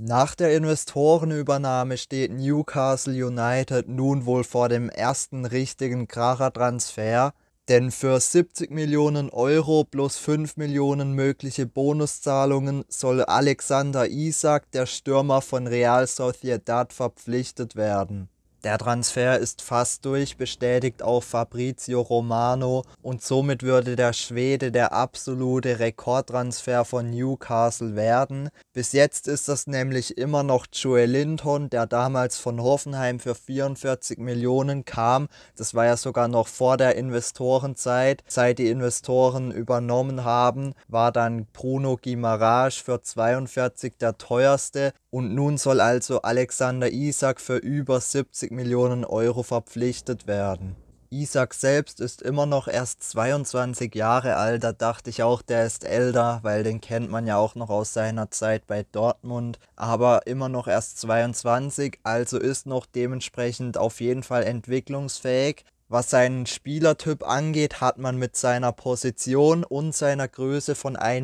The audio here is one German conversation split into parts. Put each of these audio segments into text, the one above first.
Nach der Investorenübernahme steht Newcastle United nun wohl vor dem ersten richtigen Kracher-Transfer, denn für 70 Millionen Euro plus 5 Millionen mögliche Bonuszahlungen soll Alexander Isak, der Stürmer von Real Sociedad, verpflichtet werden. Der Transfer ist fast durch, bestätigt auch Fabrizio Romano und somit würde der Schwede der absolute Rekordtransfer von Newcastle werden. Bis jetzt ist das nämlich immer noch Joel Linton, der damals von Hoffenheim für 44 Millionen kam. Das war ja sogar noch vor der Investorenzeit. Seit die Investoren übernommen haben, war dann Bruno Guimarães für 42 der teuerste. Und nun soll also Alexander Isak für über 70 Millionen Euro verpflichtet werden. Isak selbst ist immer noch erst 22 Jahre alt, da dachte ich auch, der ist älter, weil den kennt man ja auch noch aus seiner Zeit bei Dortmund, aber immer noch erst 22, also ist noch dementsprechend auf jeden Fall entwicklungsfähig. Was seinen Spielertyp angeht, hat man mit seiner Position und seiner Größe von 1,92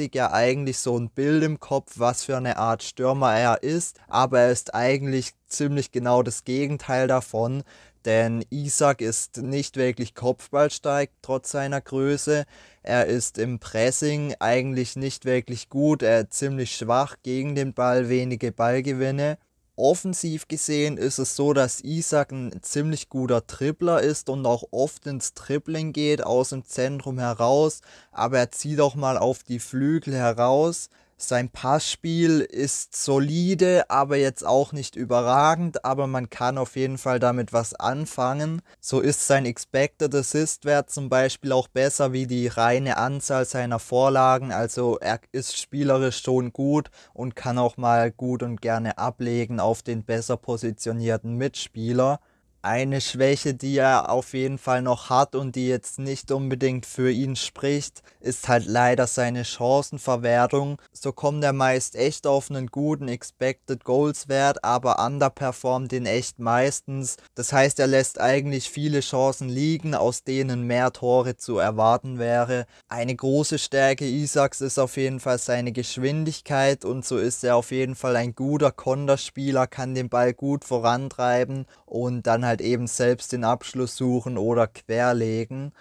Meter ja eigentlich so ein Bild im Kopf, was für eine Art Stürmer er ist, aber er ist eigentlich ziemlich genau das Gegenteil davon, denn Isaac ist nicht wirklich Kopfballsteig trotz seiner Größe, er ist im Pressing eigentlich nicht wirklich gut, er ist ziemlich schwach gegen den Ball, wenige Ballgewinne offensiv gesehen ist es so, dass Isaac ein ziemlich guter Dribbler ist und auch oft ins Dribbling geht aus dem Zentrum heraus, aber er zieht auch mal auf die Flügel heraus sein Passspiel ist solide, aber jetzt auch nicht überragend, aber man kann auf jeden Fall damit was anfangen. So ist sein Expected Assist Wert zum Beispiel auch besser wie die reine Anzahl seiner Vorlagen. Also er ist spielerisch schon gut und kann auch mal gut und gerne ablegen auf den besser positionierten Mitspieler eine Schwäche, die er auf jeden Fall noch hat und die jetzt nicht unbedingt für ihn spricht, ist halt leider seine Chancenverwertung. So kommt er meist echt auf einen guten Expected Goals Wert, aber underperformt den echt meistens. Das heißt, er lässt eigentlich viele Chancen liegen, aus denen mehr Tore zu erwarten wäre. Eine große Stärke Isaacs ist auf jeden Fall seine Geschwindigkeit und so ist er auf jeden Fall ein guter Konterspieler, kann den Ball gut vorantreiben und dann halt halt eben selbst den Abschluss suchen oder querlegen.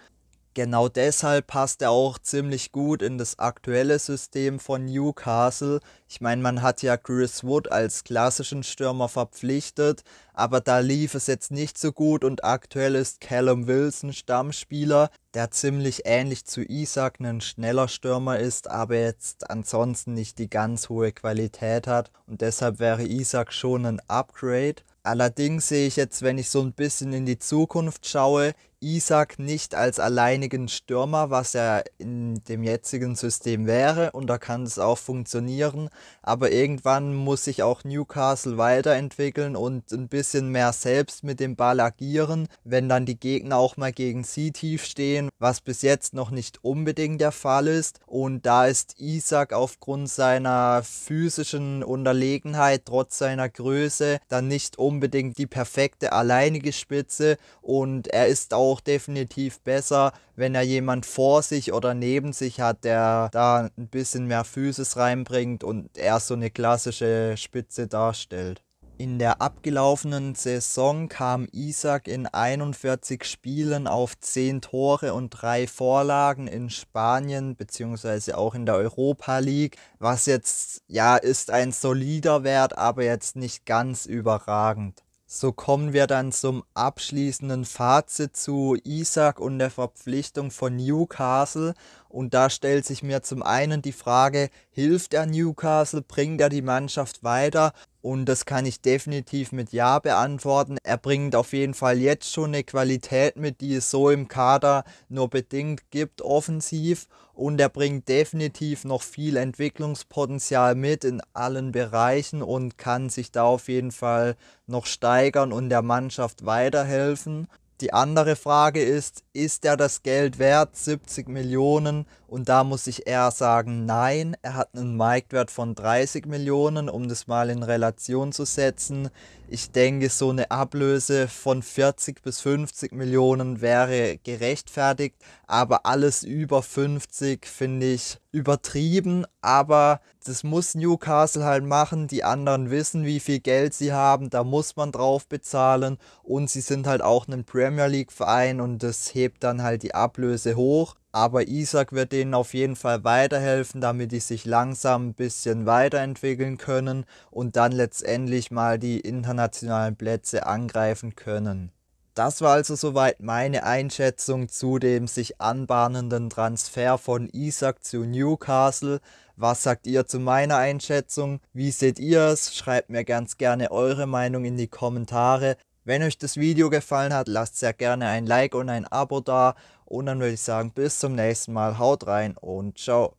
Genau deshalb passt er auch ziemlich gut in das aktuelle System von Newcastle. Ich meine, man hat ja Chris Wood als klassischen Stürmer verpflichtet, aber da lief es jetzt nicht so gut und aktuell ist Callum Wilson Stammspieler, der ziemlich ähnlich zu Isaac ein schneller Stürmer ist, aber jetzt ansonsten nicht die ganz hohe Qualität hat und deshalb wäre Isaac schon ein Upgrade. Allerdings sehe ich jetzt, wenn ich so ein bisschen in die Zukunft schaue, Isaac nicht als alleinigen Stürmer, was er in dem jetzigen System wäre, und da kann es auch funktionieren. Aber irgendwann muss sich auch Newcastle weiterentwickeln und ein bisschen mehr selbst mit dem Ball agieren, wenn dann die Gegner auch mal gegen sie tief stehen, was bis jetzt noch nicht unbedingt der Fall ist. Und da ist Isaac aufgrund seiner physischen Unterlegenheit, trotz seiner Größe, dann nicht unbedingt die perfekte alleinige Spitze und er ist auch auch definitiv besser, wenn er jemand vor sich oder neben sich hat, der da ein bisschen mehr Physis reinbringt und er so eine klassische Spitze darstellt. In der abgelaufenen Saison kam Isaac in 41 Spielen auf 10 Tore und 3 Vorlagen in Spanien bzw. auch in der Europa League, was jetzt ja ist ein solider Wert, aber jetzt nicht ganz überragend. So kommen wir dann zum abschließenden Fazit zu Isaac und der Verpflichtung von Newcastle. Und da stellt sich mir zum einen die Frage, hilft er Newcastle, bringt er die Mannschaft weiter und das kann ich definitiv mit Ja beantworten. Er bringt auf jeden Fall jetzt schon eine Qualität mit, die es so im Kader nur bedingt gibt, offensiv. Und er bringt definitiv noch viel Entwicklungspotenzial mit in allen Bereichen und kann sich da auf jeden Fall noch steigern und der Mannschaft weiterhelfen. Die andere Frage ist, ist er das Geld wert? 70 Millionen und da muss ich eher sagen, nein, er hat einen Marktwert von 30 Millionen, um das mal in Relation zu setzen. Ich denke, so eine Ablöse von 40 bis 50 Millionen wäre gerechtfertigt, aber alles über 50 finde ich übertrieben. Aber das muss Newcastle halt machen. Die anderen wissen, wie viel Geld sie haben, da muss man drauf bezahlen und sie sind halt auch ein Premier League-Verein und das hebt dann halt die Ablöse hoch. Aber Isaac wird denen auf jeden Fall weiterhelfen, damit die sich langsam ein bisschen weiterentwickeln können und dann letztendlich mal die internationalen Plätze angreifen können. Das war also soweit meine Einschätzung zu dem sich anbahnenden Transfer von Isaac zu Newcastle. Was sagt ihr zu meiner Einschätzung? Wie seht ihr es? Schreibt mir ganz gerne eure Meinung in die Kommentare. Wenn euch das Video gefallen hat, lasst sehr gerne ein Like und ein Abo da. Und dann würde ich sagen, bis zum nächsten Mal. Haut rein und ciao.